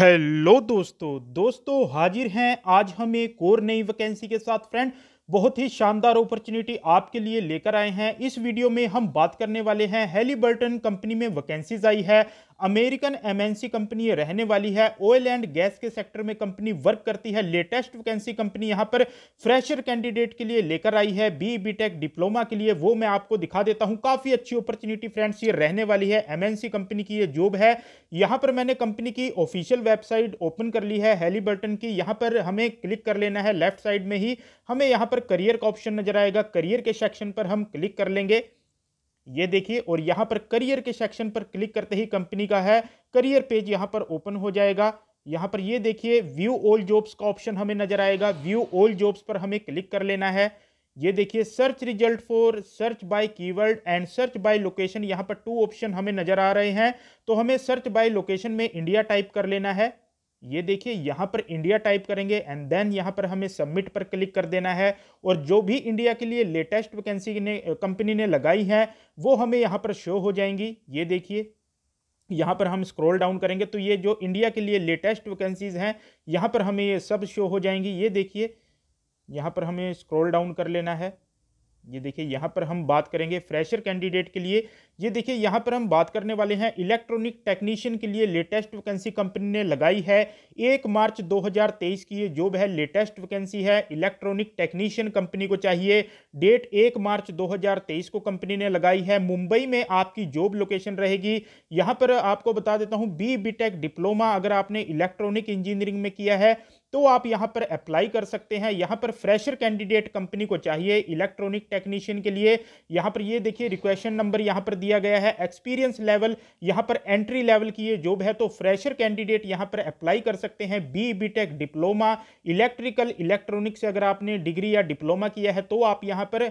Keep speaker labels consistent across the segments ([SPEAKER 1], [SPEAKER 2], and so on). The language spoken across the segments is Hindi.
[SPEAKER 1] हेलो दोस्तों दोस्तों हाजिर हैं आज हम एक और नई वैकेंसी के साथ फ्रेंड बहुत ही शानदार अपॉर्चुनिटी आपके लिए लेकर आए हैं इस वीडियो में हम बात करने वाले हैं हेलीबर्टन कंपनी में वैकेंसीज आई है अमेरिकन एमएनसी कंपनी ये रहने वाली है ऑयल एंड गैस के सेक्टर में कंपनी वर्क करती है लेटेस्ट वैकेंसी कंपनी यहाँ पर फ्रेशर कैंडिडेट के लिए लेकर आई है बी बी टेक डिप्लोमा के लिए वो मैं आपको दिखा देता हूँ काफ़ी अच्छी अपॉर्चुनिटी फ्रेंड्स ये रहने वाली है एमएनसी कंपनी की ये जॉब है यहाँ पर मैंने कंपनी की ऑफिशियल वेबसाइट ओपन कर ली है हेलीबर्टन की यहाँ पर हमें क्लिक कर लेना है लेफ्ट साइड में ही हमें यहाँ पर करियर का ऑप्शन नजर आएगा करियर के सेक्शन पर हम क्लिक कर लेंगे ये देखिए और यहाँ पर करियर के सेक्शन पर क्लिक करते ही कंपनी का है करियर पेज यहाँ पर ओपन हो जाएगा यहाँ पर ये देखिए व्यू ओल्ड जॉब्स का ऑप्शन हमें नजर आएगा व्यू ओल्ड जॉब्स पर हमें क्लिक कर लेना है ये देखिए search result for search by keyword and search by location यहाँ पर टू ऑप्शन हमें नजर आ रहे हैं तो हमें सर्च बाय लोकेशन में इंडिया टाइप कर लेना है ये देखिए यहाँ पर इंडिया टाइप करेंगे एंड देन यहाँ पर हमें सबमिट पर क्लिक कर देना है और जो भी इंडिया के लिए लेटेस्ट वैकेंसी ने कंपनी ने लगाई है वो हमें यहाँ पर शो हो जाएंगी ये देखिए यहाँ पर हम स्क्रॉल डाउन करेंगे तो ये जो इंडिया के लिए लेटेस्ट वैकेंसीज़ हैं यहाँ पर हमें ये सब शो हो जाएंगी ये देखिए यहाँ पर हमें स्क्रॉल डाउन कर लेना है ये देखिए यहाँ पर हम बात करेंगे फ्रेशर कैंडिडेट के लिए ये देखिए यहाँ पर हम बात करने वाले हैं इलेक्ट्रॉनिक टेक्नीशियन के लिए लेटेस्ट वैकेंसी कंपनी ने लगाई है एक मार्च 2023 की ये जॉब है लेटेस्ट वैकेंसी है इलेक्ट्रॉनिक टेक्नीशियन कंपनी को चाहिए डेट एक मार्च 2023 को कंपनी ने लगाई है मुंबई में आपकी जॉब लोकेशन रहेगी यहाँ पर आपको बता देता हूँ बी बी डिप्लोमा अगर आपने इलेक्ट्रॉनिक इंजीनियरिंग में किया है तो आप यहां पर अप्लाई कर सकते हैं यहाँ पर फ्रेशर कैंडिडेट कंपनी को चाहिए इलेक्ट्रॉनिक टेक्नीशियन के लिए यहां पर ये देखिए रिक्वेशन नंबर यहाँ पर दिया दिया गया है एक्सपीरियंस लेवल यहाँ पर एंट्री लेवल की ये जॉब है तो फ्रेशर कैंडिडेट यहाँ पर अप्लाई कर सकते हैं B B tech diploma electrical electronic से अगर आपने डिग्री या डिप्लोमा किया है तो आप यहाँ पर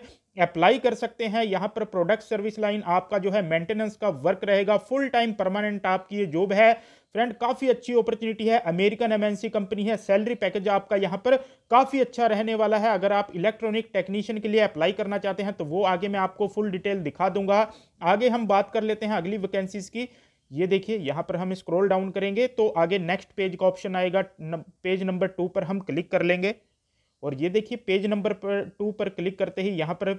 [SPEAKER 1] अप्लाई कर सकते हैं यहाँ पर प्रोडक्ट सर्विस लाइन आपका जो है मेंटेनेंस का वर्क रहेगा फुल टाइम परमानेंट आपकी ये जॉब है फ्रेंड काफ़ी अच्छी अपॉर्चुनिटी है अमेरिकन एमएनसी कंपनी है सैलरी पैकेज आपका यहाँ पर काफ़ी अच्छा रहने वाला है अगर आप इलेक्ट्रॉनिक टेक्नीशियन के लिए अप्लाई करना चाहते हैं तो वो आगे मैं आपको फुल डिटेल दिखा दूंगा आगे हम बात कर लेते हैं अगली वैकेंसीज़ की ये देखिए यहाँ पर हम स्क्रोल डाउन करेंगे तो आगे नेक्स्ट पेज का ऑप्शन आएगा न, पेज नंबर टू पर हम क्लिक कर लेंगे और ये देखिए पेज नंबर पर टू पर क्लिक करते ही यहाँ पर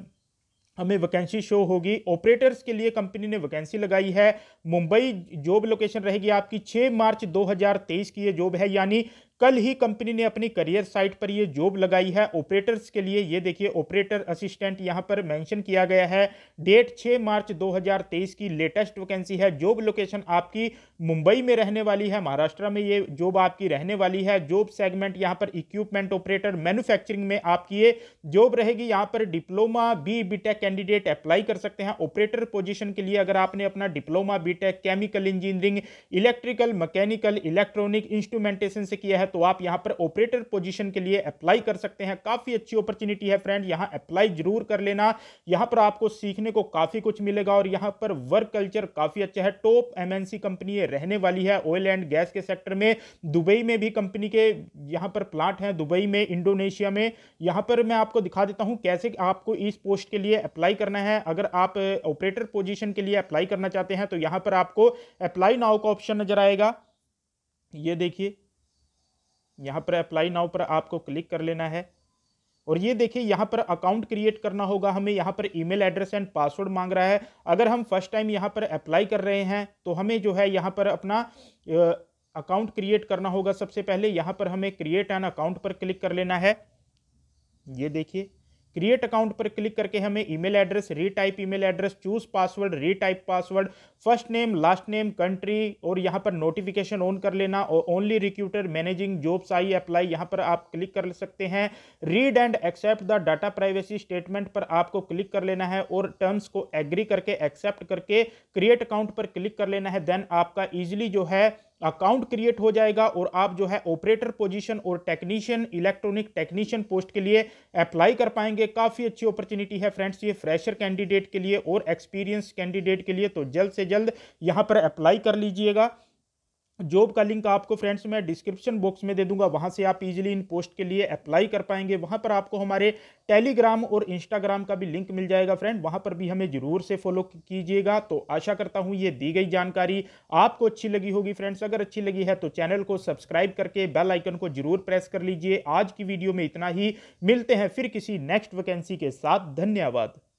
[SPEAKER 1] हमें वैकेंसी शो होगी ऑपरेटर्स के लिए कंपनी ने वैकेंसी लगाई है मुंबई जॉब लोकेशन रहेगी आपकी 6 मार्च 2023 की ये जॉब है यानी कल ही कंपनी ने अपनी करियर साइट पर ये जॉब लगाई है ऑपरेटर्स के लिए ये देखिए ऑपरेटर असिस्टेंट यहाँ पर मेंशन किया गया है डेट 6 मार्च 2023 की लेटेस्ट वैकेंसी है जॉब लोकेशन आपकी मुंबई में रहने वाली है महाराष्ट्र में ये जॉब आपकी रहने वाली है जॉब सेगमेंट यहाँ पर इक्विपमेंट ऑपरेटर मैन्युफैक्चरिंग में आपकी ये जॉब रहेगी यहाँ पर diploma B B candidate apply कर सकते हैं ऑपरेटर पोजिशन के लिए अगर आपने अपना diploma B chemical engineering electrical mechanical electronic instrumentation से किया है तो आप यहाँ पर ऑपरेटर पोजीशन के लिए अप्लाई कर सकते हैं काफ़ी अच्छी अपॉर्चुनिटी है फ्रेंड यहाँ अप्लाई जरूर कर लेना यहाँ पर आपको सीखने को काफ़ी कुछ मिलेगा और यहाँ पर वर्क कल्चर काफ़ी अच्छा है टॉप एमएनसी कंपनी रहने वाली है ऑयल एंड गैस के सेक्टर में दुबई में भी कंपनी के यहाँ पर प्लांट हैं दुबई में इंडोनेशिया में यहाँ पर मैं आपको दिखा देता हूँ कैसे आपको इस पोस्ट के लिए अप्लाई करना है अगर आप ऑपरेटर पोजिशन के लिए अप्लाई करना चाहते हैं तो यहाँ पर आपको अप्लाई नाउ का ऑप्शन नजर आएगा ये देखिए यहाँ पर अप्लाई नाउ पर आपको क्लिक कर लेना है और ये देखिए यहाँ पर अकाउंट क्रिएट करना होगा हमें यहाँ पर ईमेल एड्रेस एंड पासवर्ड मांग रहा है अगर हम फर्स्ट टाइम यहाँ पर अप्लाई कर रहे हैं तो हमें जो है यहाँ पर अपना अकाउंट क्रिएट करना होगा सबसे पहले यहाँ पर हमें क्रिएट एन अकाउंट पर क्लिक कर लेना है ये देखिए क्रिएट अकाउंट पर क्लिक करके हमें email address retype email address choose password retype password first name last name country और यहाँ पर नोटिफिकेशन ऑन कर लेना और only recruiter managing jobs I apply यहाँ पर आप क्लिक कर सकते हैं read and accept the data privacy statement पर आपको क्लिक कर लेना है और टर्म्स को एग्री करके एक्सेप्ट करके क्रिएट अकाउंट पर क्लिक कर लेना है देन आपका ईजिली जो है अकाउंट क्रिएट हो जाएगा और आप जो है ऑपरेटर पोजीशन और टेक्नीशियन इलेक्ट्रॉनिक टेक्नीशियन पोस्ट के लिए अप्लाई कर पाएंगे काफ़ी अच्छी अपॉर्चुनिटी है फ्रेंड्स ये फ्रेशर कैंडिडेट के लिए और एक्सपीरियंस कैंडिडेट के लिए तो जल्द से जल्द यहाँ पर अप्लाई कर लीजिएगा जॉब का लिंक आपको फ्रेंड्स मैं डिस्क्रिप्शन बॉक्स में दे दूंगा वहां से आप इजीली इन पोस्ट के लिए अप्लाई कर पाएंगे वहां पर आपको हमारे टेलीग्राम और इंस्टाग्राम का भी लिंक मिल जाएगा फ्रेंड वहां पर भी हमें ज़रूर से फॉलो कीजिएगा तो आशा करता हूं ये दी गई जानकारी आपको अच्छी लगी होगी फ्रेंड्स अगर अच्छी लगी है तो चैनल को सब्सक्राइब करके बेल आइकन को जरूर प्रेस कर लीजिए आज की वीडियो में इतना ही मिलते हैं फिर किसी नेक्स्ट वैकेंसी के साथ धन्यवाद